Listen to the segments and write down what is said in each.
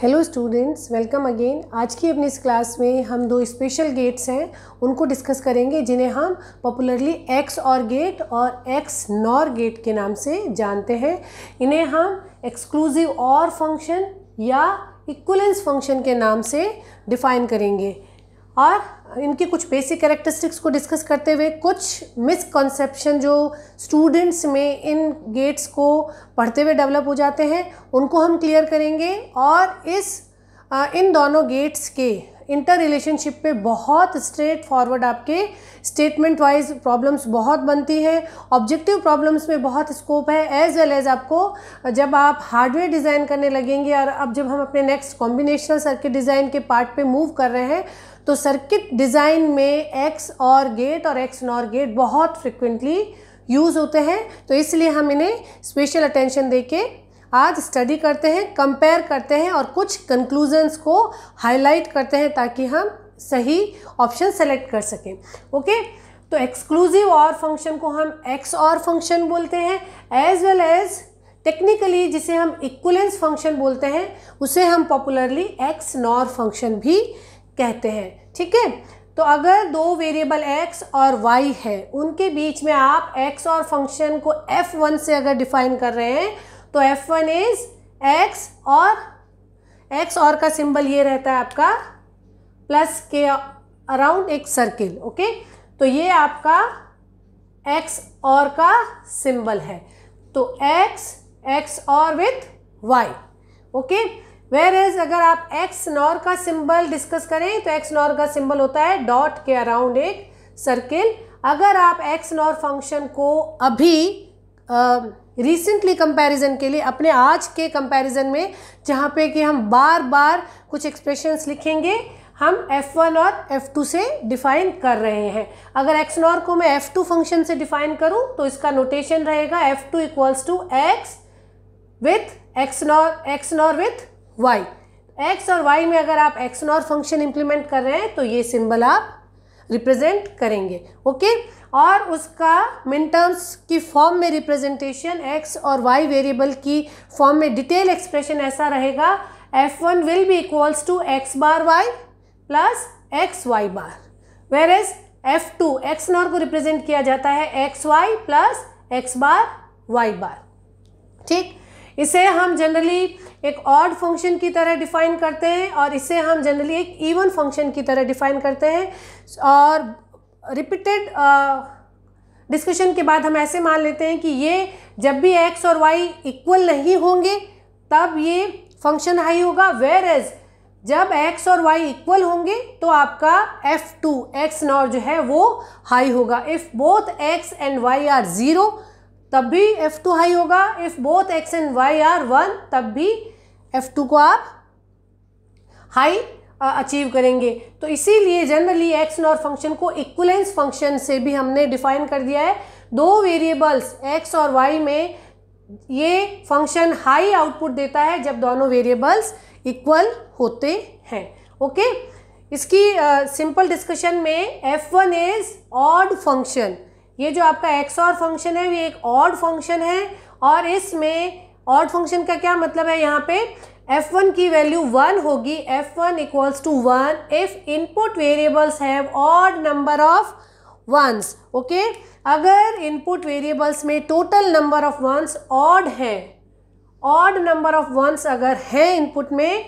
hello students welcome again आज की अपनी इस क्लास में हम दो स्पेशल गेट्स हैं उनको डिस्कस करेंगे जिन्हें हम पॉपुलरली एक्स और गेट और एक्स नॉर गेट के नाम से जानते हैं इन्हें हम एक्सक्लूसिव और फंक्शन या इक्वलेंस फंक्शन के नाम से डिफाइन करेंगे और इनके कुछ बेसिक करेक्टरिस्टिक्स को डिस्कस करते हुए कुछ मिसकॉन्सेप्शन जो स्टूडेंट्स में इन गेट्स को पढ़ते हुए डेवलप हो जाते हैं उनको हम क्लियर करेंगे और इस इन दोनों गेट्स के इंटर रिलेशनशिप पे बहुत स्ट्रेट फॉरवर्ड आपके स्टेटमेंट वाइज प्रॉब्लम्स बहुत बनती है ऑब्जेक्टिव प्रॉब्लम्स में बहुत स्कोप है एज वेल एज आपको जब आप हार्डवेयर डिज़ाइन करने लगेंगे और अब जब हम अपने नेक्स्ट कॉम्बिनेशनल सर्किट डिज़ाइन के पार्ट पे मूव कर रहे हैं तो सर्किट डिज़ाइन में एक्स और गेट और एक्स नॉर गेट बहुत फ्रिक्वेंटली यूज़ होते हैं तो इसलिए हम इन्हें स्पेशल अटेंशन दे के आज स्टडी करते हैं कंपेयर करते हैं और कुछ कंक्लूजन्स को हाईलाइट करते हैं ताकि हम सही ऑप्शन सेलेक्ट कर सकें ओके तो एक्सक्लूसिव और फंक्शन को हम एक्स और फंक्शन बोलते हैं एज वेल एज टेक्निकली जिसे हम इक्वलेंस फंक्शन बोलते हैं उसे हम पॉपुलरली एक्स नॉर फंक्शन भी कहते हैं ठीक है तो अगर दो वेरिएबल x और y है उनके बीच में आप x और फंक्शन को f1 से अगर डिफाइन कर रहे हैं तो F one is XOR XOR का सिंबल ये रहता है आपका प्लस के अराउंड एक सर्किल ओके तो ये आपका एक्स और का सिंबल है तो X XOR with Y okay whereas as अगर आप एक्स नॉर का सिंबल डिस्कस करें तो एक्स नॉर का सिंबल होता है डॉट के अराउंड एक सर्किल अगर आप एक्स नॉर फंक्शन को अभी रिसेंटली कंपैरिजन के लिए अपने आज के कंपैरिजन में जहाँ पे कि हम बार बार कुछ एक्सप्रेशंस लिखेंगे हम F1 और F2 से डिफाइन कर रहे हैं अगर एक्स नॉर को मैं F2 फंक्शन से डिफाइन करूँ तो इसका नोटेशन रहेगा F2 two equals to X with XNOR XNOR with Y X और वाई में अगर आप एक्स नॉर फंक्शन इंप्लीमेंट कर रहे हैं तो ये सिंबल आप रिप्रेजेंट करेंगे ओके और उसका मिन टर्म्स की फॉर्म में रिप्रेजेंटेशन एक्स और वाई वेरिएबल की फॉर्म में डिटेल एक्सप्रेशन ऐसा रहेगा F one will be equals to X bar Y plus X Y bar whereas F two to x नॉर को रिप्रेजेंट किया जाता है X Y plus X bar Y bar ठीक इसे हम जनरली एक ऑड फंक्शन की तरह डिफाइन करते हैं और इसे हम जनरली एक इवन फंक्शन की तरह डिफाइन करते हैं और रिपीटेड डिस्कशन uh, के बाद हम ऐसे मान लेते हैं कि ये जब भी एक्स और वाई इक्वल नहीं होंगे तब ये फंक्शन हाई होगा वेर एज जब x और y इक्वल होंगे तो आपका f2 टू एक्स नॉट जो है वो हाई होगा if both x and y are zero तब भी एफ टू हाई होगा if both X and Y are one तब भी एफ टू को आप हाई अचीव करेंगे तो इसीलिए जनरली एक्स नॉर फंक्शन को इक्वलेंस फंक्शन से भी हमने डिफाइन कर दिया है दो वेरिएबल्स एक्स और वाई में ये फंक्शन हाई आउटपुट देता है जब दोनों वेरिएबल्स इक्वल होते हैं ओके इसकी सिंपल uh, डिस्कशन में F one is odd function ये जो आपका एक्स और फंक्शन है ये एक ऑड फंक्शन है और इसमें ऑड फंक्शन का क्या मतलब है यहाँ पे एफ वन की वैल्यू वन होगी F one equals to one if input variables have odd number of ones okay अगर इनपुट वेरिएबल्स में total number of ones odd हैं ऑड नंबर ऑफ वंस अगर हैं इनपुट में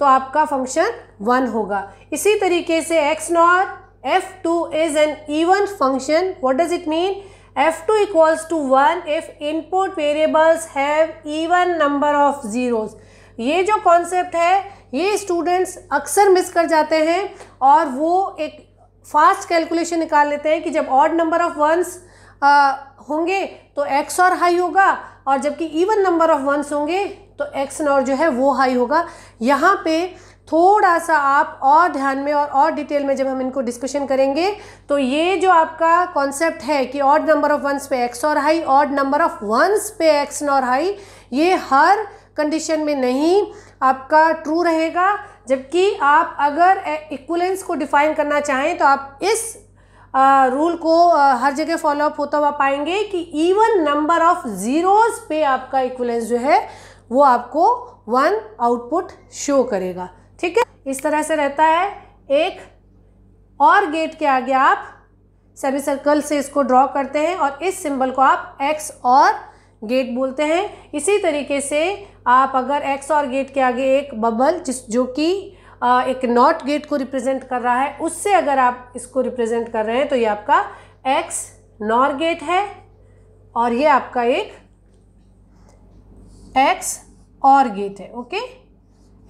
तो आपका फंक्शन वन होगा इसी तरीके से X not f2 is an even function what does it mean f2 equals to 1 if input variables have even number of zeros ये जो कॉन्सेप्ट है ये स्टूडेंट्स अक्सर मिस कर जाते हैं और वो एक फास्ट कैलकुलेशन निकाल लेते हैं कि जब ऑड नंबर ऑफ वंस होंगे तो एक्स और हाई होगा और जबकि इवन नंबर ऑफ वंस होंगे तो एक्स और जो है वो हाई होगा यहाँ पे थोड़ा सा आप और ध्यान में और और डिटेल में जब हम इनको डिस्कशन करेंगे तो ये जो आपका कॉन्सेप्ट है कि ऑड नंबर ऑफ वंस पे XOR high odd number of ones पे एक्स और हाई ये हर कंडीशन में नहीं आपका ट्रू रहेगा जबकि आप अगर इक्वलेंस को डिफाइन करना चाहें तो आप इस रूल uh, को uh, हर जगह फॉलोअप होता हुआ पाएंगे कि इवन नंबर ऑफ ज़ीरोज़ पे आपका इक्वलेंस जो है वो आपको वन आउटपुट शो करेगा ठीक है इस तरह से रहता है एक और गेट के आगे आप सेमी सर्कल से इसको ड्रॉ करते हैं और इस सिंबल को आप एक्स और गेट बोलते हैं इसी तरीके से आप अगर एक्स और गेट के आगे एक बबल जिस जो कि एक नॉट गेट को रिप्रेजेंट कर रहा है उससे अगर आप इसको रिप्रेजेंट कर रहे हैं तो ये आपका एक्स नॉर गेट है और ये आपका एक एक्स और गेट है ओके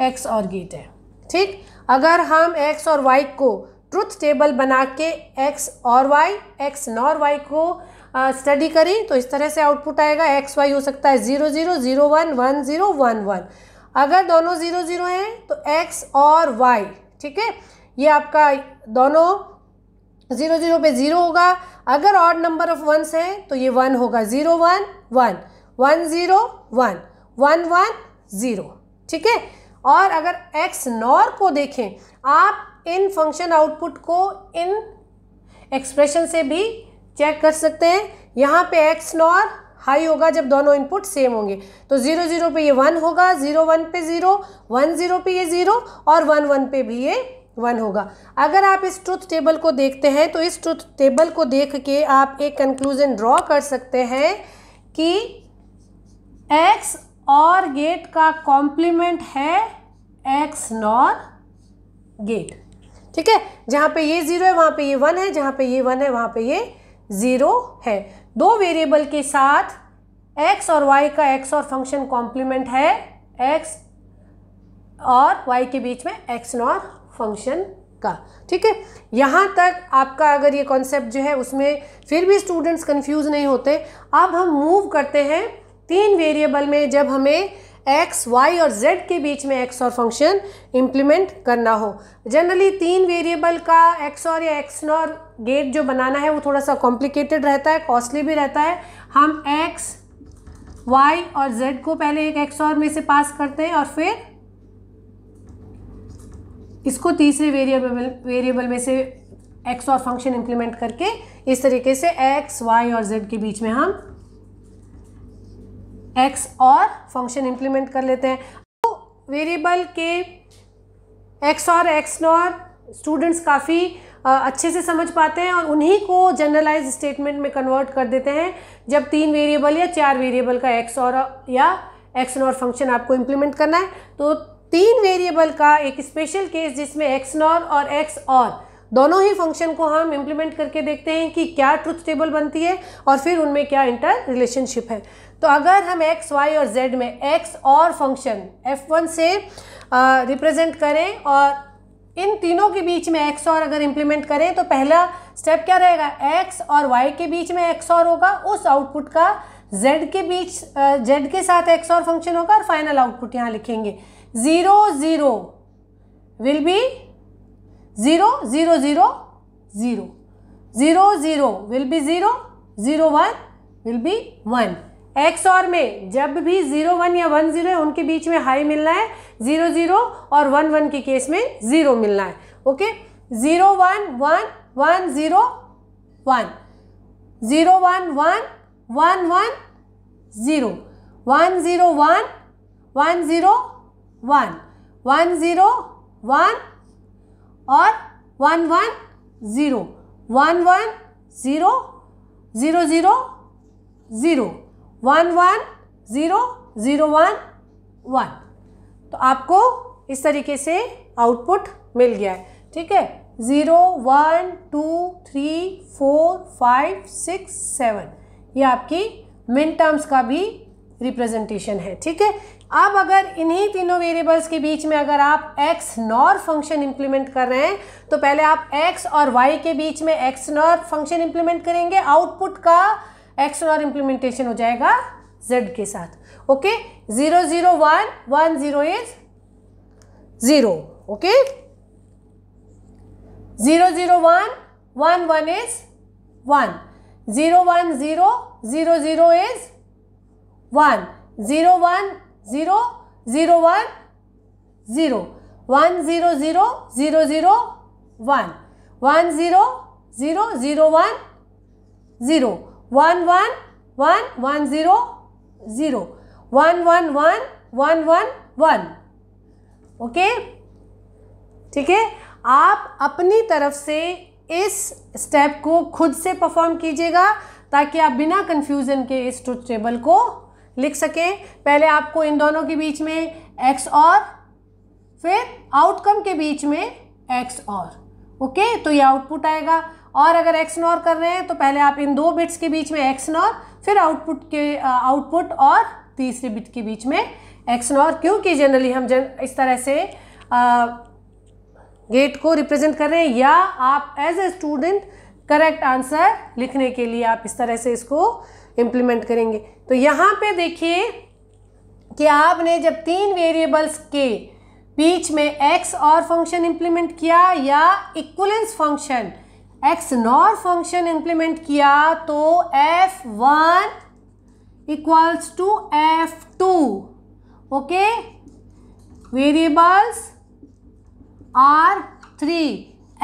एक्स और गेट है ठीक अगर हम एक्स और वाई को ट्रुथ टेबल बना के एक्स और वाई एक्स नॉर वाई को स्टडी करें तो इस तरह से आउटपुट आएगा एक्स वाई हो सकता है zero zero zero one one zero one one अगर दोनों ज़ीरो ज़ीरो हैं तो एक्स और वाई ठीक है ये आपका दोनों ज़ीरो ज़ीरो पे ज़ीरो होगा अगर ऑड नंबर ऑफ वंस हैं तो ये वन होगा zero one one one zero one one one zero ठीक है और अगर एक्स नॉर को देखें आप इन फंक्शन आउटपुट को इन एक्सप्रेशन से भी चेक कर सकते हैं यहाँ पे एक्स नॉर हाई होगा जब दोनों इनपुट सेम होंगे तो ज़ीरो ज़ीरो पे ये वन होगा ज़ीरो वन पे ज़ीरो वन ज़ीरो पे ये ज़ीरो और वन वन पे भी ये वन होगा अगर आप इस ट्रुथ टेबल को देखते हैं तो इस ट्रुथ टेबल को देख के आप एक कंक्लूजन ड्रॉ कर सकते हैं कि एक्स और गेट का कॉम्प्लीमेंट है एक्स नॉर गेट ठीक है जहाँ पे ये ज़ीरो है वहाँ पे ये वन है जहाँ पे ये वन है वहाँ पे ये ज़ीरो है दो वेरिएबल के साथ एक्स और वाई का एक्स और फंक्शन कॉम्प्लीमेंट है एक्स और वाई के बीच में एक्स नॉर फंक्शन का ठीक है यहाँ तक आपका अगर ये कॉन्सेप्ट जो है उसमें फिर भी स्टूडेंट्स कंफ्यूज नहीं होते अब हम मूव करते हैं तीन वेरिएबल में जब हमें एक्स वाई और जेड के बीच में एक्स और फंक्शन इम्प्लीमेंट करना हो जनरली तीन वेरिएबल का एक्स और या एक्स नॉर गेट जो बनाना है वो थोड़ा सा कॉम्प्लिकेटेड रहता है कॉस्टली भी रहता है हम एक्स वाई और जेड को पहले एक एक्स और में से पास करते हैं और फिर इसको तीसरे वेरिएबल वेरिएबल में से एक्स और फंक्शन इम्प्लीमेंट करके इस तरीके से एक्स वाई और जेड के बीच में हम एक्स और फंक्शन इम्प्लीमेंट कर लेते हैं तो वेरिएबल के XOR x nor students काफ़ी अच्छे से समझ पाते हैं और उन्हीं को जनरलाइज स्टेटमेंट में कन्वर्ट कर देते हैं जब तीन वेरिएबल या चार वेरिएबल का एक्स और या एक्स नॉर फंक्शन आपको इम्प्लीमेंट करना है तो तीन वेरिएबल का एक स्पेशल केस जिसमें एक्स नॉर और एक्स और दोनों ही फंक्शन को हम इम्प्लीमेंट करके देखते हैं कि क्या ट्रुथ टेबल बनती है और फिर उनमें क्या इंटर रिलेशनशिप है तो अगर हम एक्स वाई और जेड में XOR function F one से रिप्रेजेंट करें और इन तीनों के बीच में एक्स और अगर इम्प्लीमेंट करें तो पहला स्टेप क्या रहेगा एक्स और वाई के बीच में एक्स और होगा उस आउटपुट का जेड के बीच जेड के साथ एक्स और फंक्शन होगा और फाइनल आउटपुट यहाँ लिखेंगे zero zero will be zero zero zero zero zero zero will be zero zero one will be one XOR में जब भी ज़ीरो वन या वन ज़ीरो है उनके बीच में हाई मिलना है ज़ीरो ज़ीरो और वन वन के केस में ज़ीरो मिलना है okay zero one one one zero one zero one one one one zero one zero one one zero one one zero one और one one zero one one zero zero zero zero one one zero zero one one तो आपको इस तरीके से output मिल गया है ठीक है zero one two three four five six seven ये आपकी मिन टर्म्स का भी रिप्रेजेंटेशन है ठीक है अब अगर इन्हीं तीनों वेरिएबल्स के बीच में अगर आप एक्स नॉर फंक्शन इंप्लीमेंट कर रहे हैं तो पहले आप एक्स और वाई के बीच में एक्स नॉर फंक्शन इंप्लीमेंट करेंगे आउटपुट का एक्स नॉर इंप्लीमेंटेशन हो जाएगा जेड के साथ okay zero zero one one zero is zero okay zero zero one one one is one zero one zero zero zero is one zero one zero zero one zero one zero zero zero zero one one zero zero zero one zero one one one one zero zero one one one one one one okay ठीक है आप अपनी तरफ से इस step को खुद से परफॉर्म कीजिएगा ताकि आप बिना कन्फ्यूज़न के इस ट्रुथ टेबल को लिख सकें पहले आपको इन दोनों के बीच में एक्स और फिर आउटकम के बीच में एक्स और ओके तो ये आउटपुट आएगा और अगर एक्स नॉर कर रहे हैं तो पहले आप इन दो बिट्स के बीच में एक्स नॉर फिर आउटपुट के आउटपुट uh, और तीसरे बिट के बीच में एक्स नॉर क्योंकि जनरली हम जन इस तरह से आ, uh, गेट को रिप्रेजेंट कर रहे हैं या आप as a student correct answer लिखने के लिए आप इस तरह से इसको इम्प्लीमेंट करेंगे तो यहाँ पे देखिए कि आपने जब तीन वेरिएबल्स के बीच में एक्स और फंक्शन इम्प्लीमेंट किया या equivalence function XNOR function implement किया तो F one equals to F two okay variables are three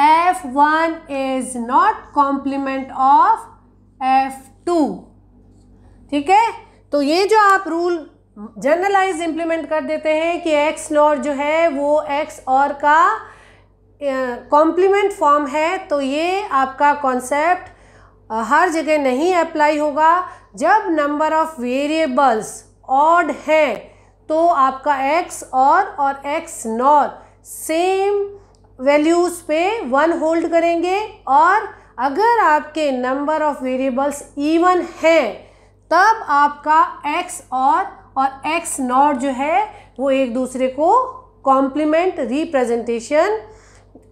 F one is not complement of F two ठीक है तो ये जो आप रूल जर्नलाइज इम्प्लीमेंट कर देते हैं कि एक्स नॉट जो है वो एक्स और का कॉम्प्लीमेंट फॉर्म है तो ये आपका कॉन्सेप्ट हर जगह नहीं अप्लाई होगा जब नंबर ऑफ़ वेरिएबल्स ऑड हैं तो आपका एक्स और और एक्स नॉट सेम वैल्यूज़ पे वन होल्ड करेंगे और अगर आपके नंबर ऑफ़ वेरिएबल्स इवन हैं तब आपका एक्स और और एक्स नॉट जो है वो एक दूसरे को कॉम्प्लीमेंट रिप्रेजेंटेशन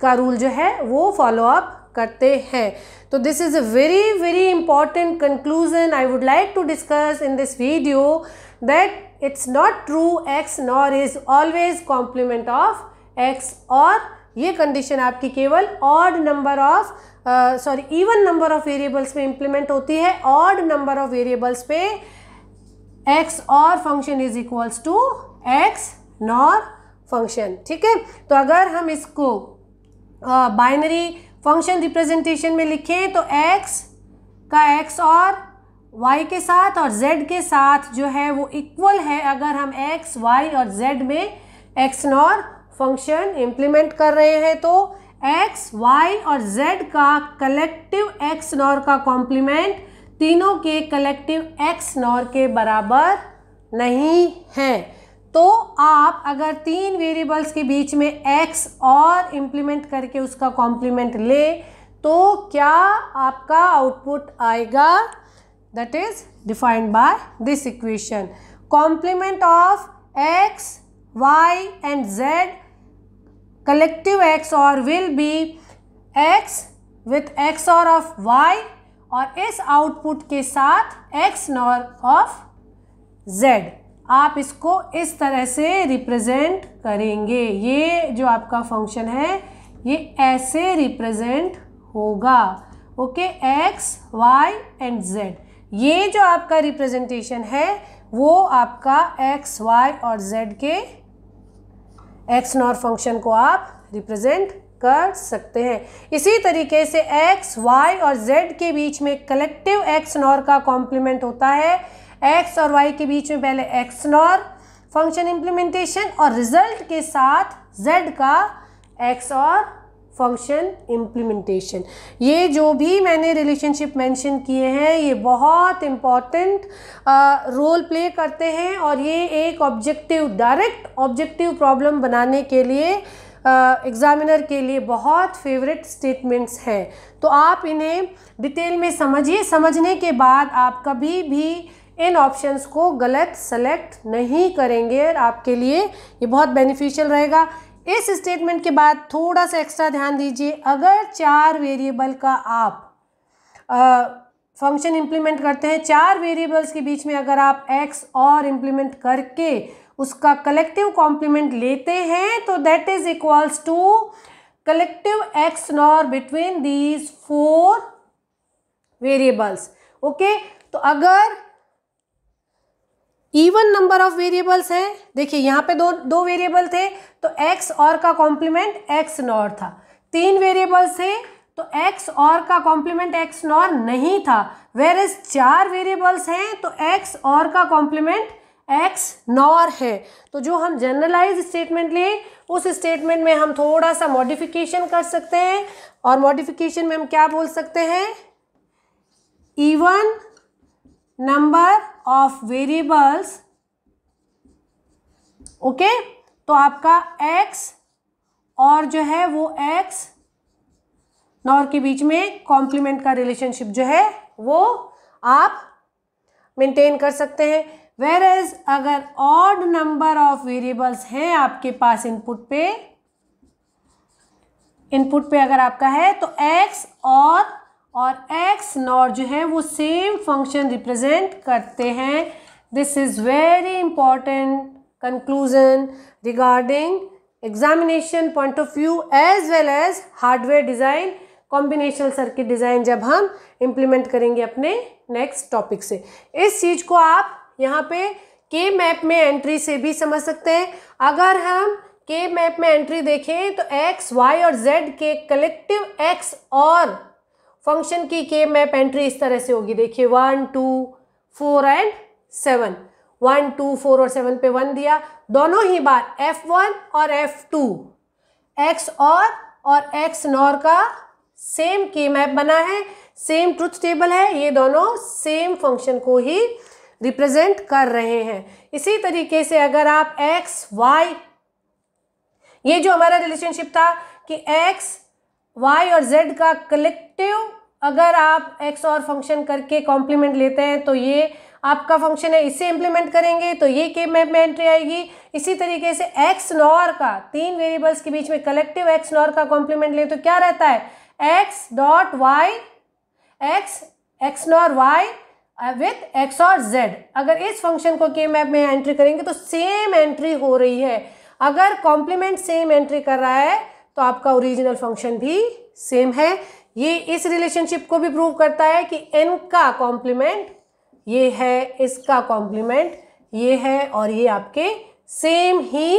का रूल जो है वो फॉलो अप करते हैं तो this is a very very important conclusion I would like to discuss in this video that it's not true XNOR is always complement of XOR ये condition आपकी केवल odd number of sorry even number of variables में implement होती है odd number of variables पे XOR function is equals to x XNOR function ठीक है तो अगर हम इसको बाइनरी फंक्शन रिप्रेजेंटेशन में लिखें तो एक्स का एक्स और वाई के साथ और जेड के साथ जो है वो इक्वल है अगर हम एक्स वाई और जेड में एक्स नॉर फंक्शन इम्प्लीमेंट कर रहे हैं तो एक्स वाई और जेड का कलेक्टिव एक्स नॉर का कॉम्प्लीमेंट तीनों के कलेक्टिव एक्स नॉर के बराबर नहीं है तो आप अगर तीन वेरिएबल्स के बीच में एक्स और इम्प्लीमेंट करके उसका कॉम्प्लीमेंट ले तो क्या आपका आउटपुट आएगा that is defined by this equation complement of X Y and Z collective XOR will be X with XOR of Y और इस आउटपुट के साथ एक्स नॉर ऑफ जेड आप इसको इस तरह से रिप्रेजेंट करेंगे ये जो आपका फंक्शन है ये ऐसे रिप्रेजेंट होगा okay X Y and Z ये जो आपका रिप्रेजेंटेशन है वो आपका एक्स वाई और जेड के एक्स नॉर फंक्शन को आप रिप्रेजेंट कर सकते हैं इसी तरीके से एक्स वाई और जेड के बीच में कलेक्टिव एक्स नॉर का कॉम्प्लीमेंट होता है एक्स और वाई के बीच में पहले एक्स नॉर फंक्शन इम्प्लीमेंटेशन और रिजल्ट के साथ जेड का एक्स और फंक्शन इम्प्लीमेंटेशन ये जो भी मैंने रिलेशनशिप मेंशन किए हैं ये बहुत इम्पॉर्टेंट रोल प्ले करते हैं और ये एक ऑब्जेक्टिव डायरेक्ट ऑब्जेक्टिव प्रॉब्लम बनाने के लिए एग्ज़ामिनर के लिए बहुत फेवरेट स्टेटमेंट्स हैं तो आप इन्हें डिटेल में समझिए समझने के बाद आप कभी भी इन ऑप्शंस को गलत सेलेक्ट नहीं करेंगे और आपके लिए ये बहुत बेनिफिशियल रहेगा इस स्टेटमेंट के बाद थोड़ा सा एक्स्ट्रा ध्यान दीजिए अगर चार वेरिएबल का आप फंक्शन इम्प्लीमेंट करते हैं चार वेरिएबल्स के बीच में अगर आप एक्स और इम्प्लीमेंट करके उसका कलेक्टिव कॉम्प्लीमेंट लेते हैं तो that is equals to collective XNOR between these four variables okay तो अगर इवन नंबर ऑफ वेरिएबल्स हैं देखिए यहाँ पे दो दो वेरिएबल थे तो एक्स और का कॉम्प्लीमेंट एक्स नॉर था तीन वेरिएबल्स थे तो एक्स और का कॉम्प्लीमेंट एक्स नॉर नहीं था वेर इज चार वेरिएबल्स हैं तो एक्स और का कॉम्प्लीमेंट एक्स नॉर है तो जो हम जनरलाइज स्टेटमेंट लिए उस स्टेटमेंट में हम थोड़ा सा मॉडिफिकेशन कर सकते हैं और मॉडिफिकेशन में हम क्या बोल सकते हैं even number of variables okay तो आपका एक्स और जो है वो एक्स नॉर के बीच में कॉम्प्लीमेंट का रिलेशनशिप जो है वो आप मेंटेन कर सकते हैं वेर एज अगर ऑड नंबर ऑफ वेरिएबल्स हैं आपके पास इनपुट पे इनपुट पे अगर आपका है तो एक्स और और एक्स नॉट जो है वो सेम फंक्शन रिप्रेजेंट करते हैं this is very important conclusion regarding examination point of view as well as hardware design combination circuit design जब हम इम्प्लीमेंट करेंगे अपने नेक्स्ट टॉपिक से इस चीज़ को आप यहाँ पे के मैप में एंट्री से भी समझ सकते हैं अगर हम के मैप में एंट्री देखें तो एक्स वाई और जेड के कलेक्टिव एक्स और फंक्शन की के मैप एंट्री इस तरह से होगी देखिए one two four and seven one two four और सेवन पे वन दिया दोनों ही बार एफ वन और एफ टू एक्स और और एक्स नॉर का सेम के मैप बना है सेम ट्रुथ टेबल है ये दोनों सेम फंक्शन को ही रिप्रेजेंट कर रहे हैं इसी तरीके से अगर आप एक्स वाई ये जो हमारा रिलेशनशिप था कि एक्स वाई और जेड का कलेक्ट डेरिवेटिव अगर आप एक्स और फंक्शन करके कॉम्प्लीमेंट लेते हैं तो ये आपका फंक्शन है इसे इम्प्लीमेंट करेंगे तो ये के मैप में एंट्री आएगी इसी तरीके से एक्स नॉर का तीन वेरिएबल्स के बीच में कलेक्टिव एक्स नॉर का कॉम्प्लीमेंट लें तो क्या रहता है X dot Y X XNOR Y with XOR Z अगर इस फंक्शन को के मैप में एंट्री करेंगे तो सेम एंट्री हो रही है अगर कॉम्प्लीमेंट सेम एंट्री कर रहा है तो आपका ओरिजिनल फंक्शन भी सेम है ये इस रिलेशनशिप को भी प्रूव करता है कि एन का कॉम्प्लीमेंट ये है इसका कॉम्प्लीमेंट ये है और ये आपके सेम ही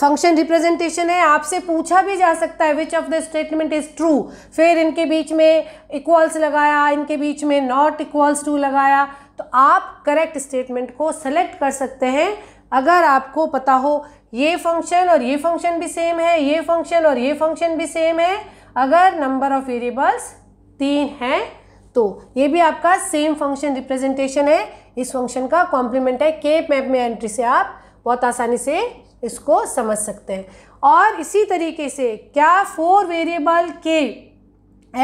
फंक्शन रिप्रेजेंटेशन है आपसे पूछा भी जा सकता है which of the statement is true फिर इनके बीच में इक्वल्स लगाया इनके बीच में नॉट इक्वल्स टू लगाया तो आप करेक्ट स्टेटमेंट को सेलेक्ट कर सकते हैं अगर आपको पता हो ये फंक्शन और ये फंक्शन भी सेम है ये फंक्शन और ये फंक्शन भी सेम है अगर नंबर ऑफ वेरिएबल्स तीन हैं तो ये भी आपका सेम फंक्शन रिप्रेजेंटेशन है इस फंक्शन का कॉम्प्लीमेंट है के मैप में एंट्री से आप बहुत आसानी से इसको समझ सकते हैं और इसी तरीके से क्या फोर वेरिएबल के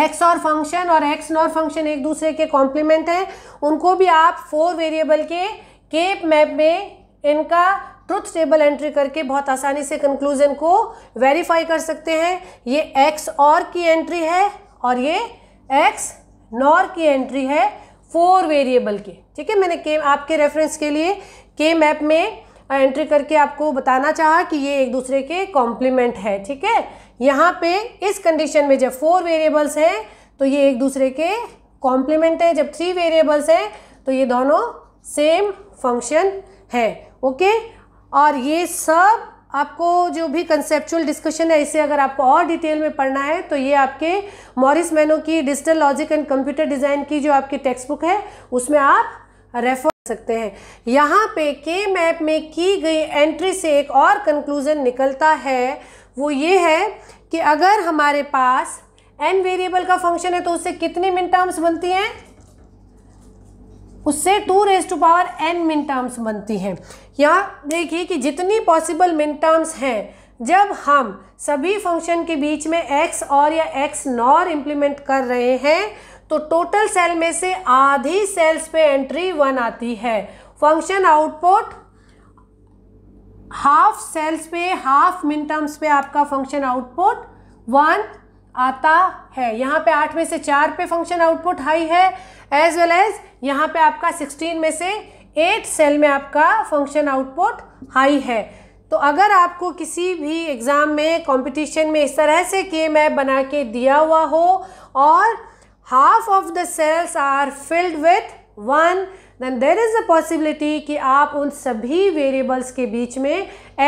एक्स और फंक्शन और एक्स नॉर फंक्शन एक दूसरे के कॉम्प्लीमेंट हैं उनको भी आप फोर वेरिएबल के केप मैप में इनका ट्रुथ टेबल एंट्री करके बहुत आसानी से कंक्लूजन को वेरीफाई कर सकते हैं ये एक्स और की एंट्री है और ये एक्स नॉर की एंट्री है फोर वेरिएबल के ठीक है मैंने के आपके रेफरेंस के लिए के मैप में एंट्री करके आपको बताना चाहा कि ये एक दूसरे के कॉम्प्लीमेंट है ठीक है यहाँ पे इस कंडीशन में जब फोर वेरिएबल्स हैं तो ये एक दूसरे के कॉम्प्लीमेंट हैं जब थ्री वेरिएबल्स हैं तो ये दोनों सेम फंक्शन है ओके और ये सब आपको जो भी कंसेप्चुअल डिस्कशन है इसे अगर आपको और डिटेल में पढ़ना है तो ये आपके मॉरिस मैनो की digital logic and computer design की जो आपकी टेक्स्ट बुक है उसमें आप रेफर सकते हैं यहाँ पे के मैप में की गई एंट्री से एक और कंक्लूज़न निकलता है वो ये है कि अगर हमारे पास एन वेरिएबल का फंक्शन है तो उससे कितनी मिन टर्म्स बनती हैं उससे two raise to power N min terms बनती हैं यहाँ देखिए कि जितनी पॉसिबल मिन टर्म्स हैं जब हम सभी फंक्शन के बीच में एक्स और या एक्स नॉर इम्प्लीमेंट कर रहे हैं तो टोटल सेल में से आधी सेल्स पे एंट्री वन आती है फंक्शन आउटपुट हाफ सेल्स पे हाफ मिन टर्म्स पे आपका फंक्शन आउटपुट वन आता है यहाँ पे आठ में से चार पे फंक्शन आउटपुट हाई है एज वेल एज यहाँ पे आपका सिक्सटीन में से एट सेल में आपका फंक्शन आउटपुट हाई है तो अगर आपको किसी भी एग्ज़ाम में कंपटीशन में इस तरह से के मैप बना के दिया हुआ हो और half of the cells are filled with one then there is a possibility कि आप उन सभी वेरिएबल्स के बीच में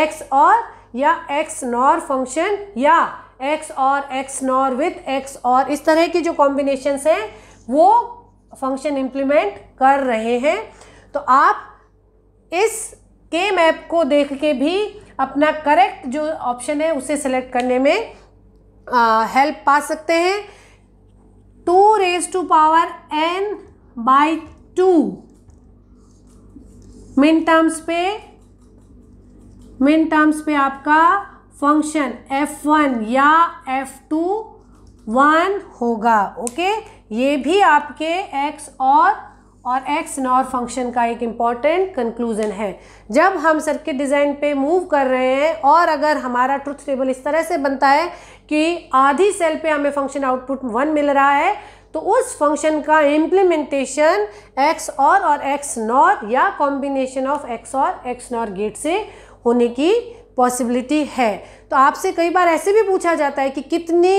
एक्स और या एक्स नॉर फंक्शन या XOR XNOR with XOR इस तरह की जो कॉम्बिनेशन हैं वो फंक्शन इम्प्लीमेंट कर रहे हैं तो आप इस के मैप को देख के भी अपना करेक्ट जो ऑप्शन है उसे सेलेक्ट करने में हेल्प पा सकते हैं two raise to power N by two min terms पे मिन टर्म्स पे आपका फंक्शन F1 या F2 वन होगा ओके ये भी आपके x और और x नॉर फंक्शन का एक इम्पॉर्टेंट कंक्लूजन है जब हम सर्किट डिज़ाइन पे मूव कर रहे हैं और अगर हमारा ट्रुथ टेबल इस तरह से बनता है कि आधी सेल पे हमें फंक्शन आउटपुट वन मिल रहा है तो उस फंक्शन का इम्प्लीमेंटेशन एक्स और और एक्स नॉट या combination of XOR XNOR gate से होने की पॉसिबिलिटी है तो आपसे कई बार ऐसे भी पूछा जाता है कि कितनी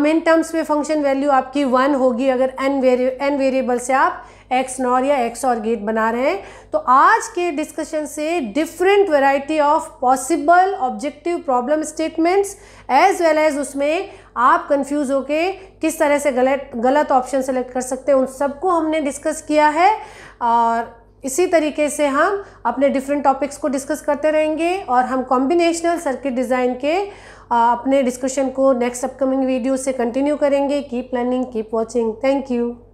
मेन uh, टर्म्स में फंक्शन वैल्यू आपकी वन होगी अगर एन वेरिए एन वेरिएबल से आप एक्स नॉर या एक्स और गेट बना रहे हैं तो आज के डिस्कशन से different variety of possible objective problem statements as well as उसमें आप कंफ्यूज होके किस तरह से गलत गलत ऑप्शन सेलेक्ट कर सकते हैं उन सबको हमने डिस्कस किया है और इसी तरीके से हम अपने डिफरेंट टॉपिक्स को डिस्कस करते रहेंगे और हम कॉम्बिनेशनल सर्किट डिज़ाइन के अपने डिस्कशन को नेक्स्ट अपकमिंग वीडियो से कंटिन्यू करेंगे keep learning keep watching thank you